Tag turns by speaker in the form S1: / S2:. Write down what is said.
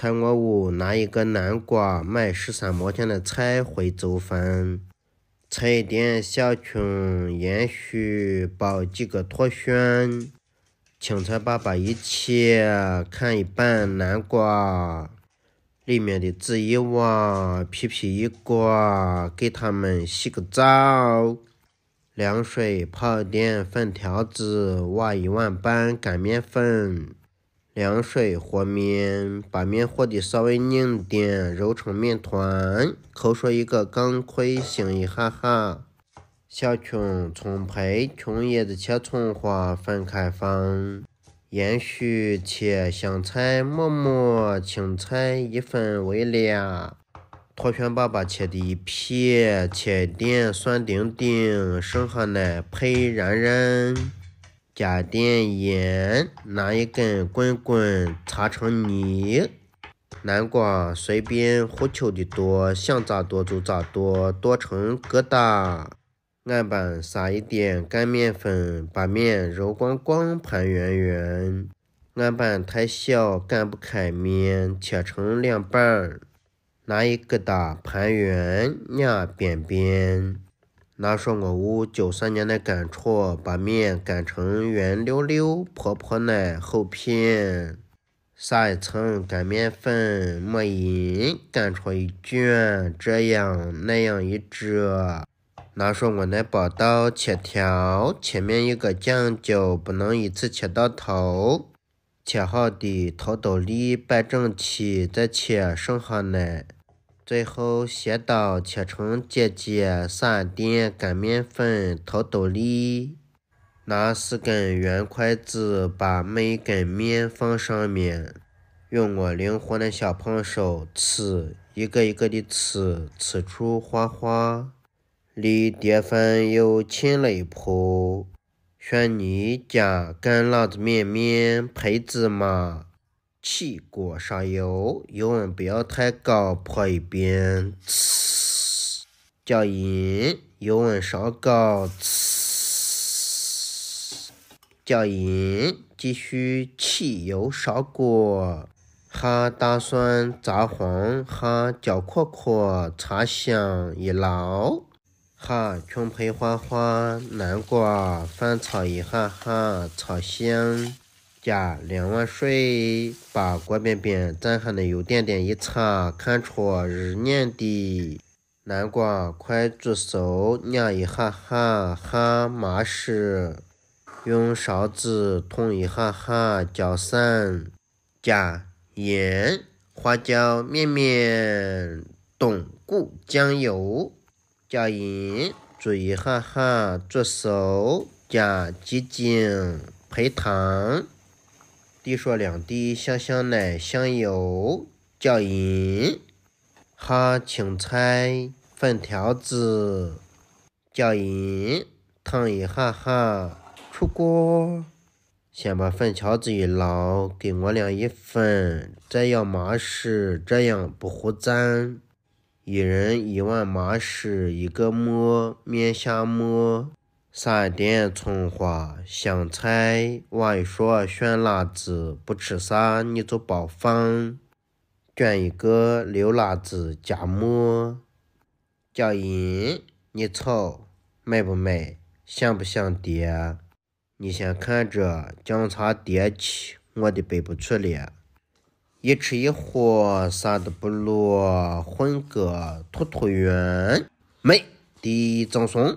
S1: 菜我屋拿一个南瓜，买十三毛钱的菜，会做饭。菜一点小葱、盐续包几个脱旋。青菜爸爸一起砍一半南瓜，里面的籽一挖，皮皮一刮，给他们洗个澡。凉水泡点粉条子，挖一碗半干面粉。凉水和面，把面和的稍微拧点，揉成面团。口上一个钢盔醒一哈哈。小葱、葱白、葱叶子切葱花，分开放。盐须切香菜、沫沫青菜，一分为两。脱圈爸爸切的一片，切点蒜丁丁，剩下的配冉冉。加点盐，拿一根棍棍擦成泥。南瓜随便胡揪的多，想咋多就咋多剁成疙瘩。案板撒一点干面粉，把面揉光光，盘圆圆。案板太小擀不开面，切成两半儿，拿一疙瘩盘圆，压扁扁。拿说我屋九三年的干面，把面擀成圆溜溜、婆婆奶厚片，撒一层干面粉，抹匀，擀出一卷，这样那样一折，拿出我那把刀切条，切面有个讲究，不能一次切到头，切好的头刀粒摆整齐，再切剩下奶。最后，斜刀切成节节，撒点干面粉，掏兜里。拿四根圆筷子，把每根面放上面，用我灵活的小胖手，吃，一个一个的吃，吃出花花，离叠饭又近了一步。轩尼加干辣子面面配芝麻。起锅上油，油温不要太高，泼一遍。呲，加油温稍高，呲，加继续起油烧锅。哈，大蒜炸黄，哈，焦块块炸香，一捞。哈，青菜花花、南瓜翻炒一下，哈，炒香。加两碗水，把锅边边沾上的油点点一擦，看出日年的南瓜，快煮熟，捏一哈哈哈麻丝，用勺子捅一哈哈搅散，加盐、花椒面面、冬菇、酱油，加盐，煮一哈哈煮熟，加鸡精、白糖。一勺两滴香香奶香油，加盐，哈青菜，粉条子，加盐，烫一哈哈，出锅。先把粉条子一捞，给我俩一份，再要麻食，这样不糊赞。一人一碗麻食，一个馍，面下馍。撒点葱花、香菜、万说选辣子，不吃啥你就包饭。卷一个流辣子夹馍，佳音，你瞅美不美？想不想爹？你先看着，酱茶叠起，我的背不出来。一吃一喝，啥都不落，混个兔兔圆，美的赠送。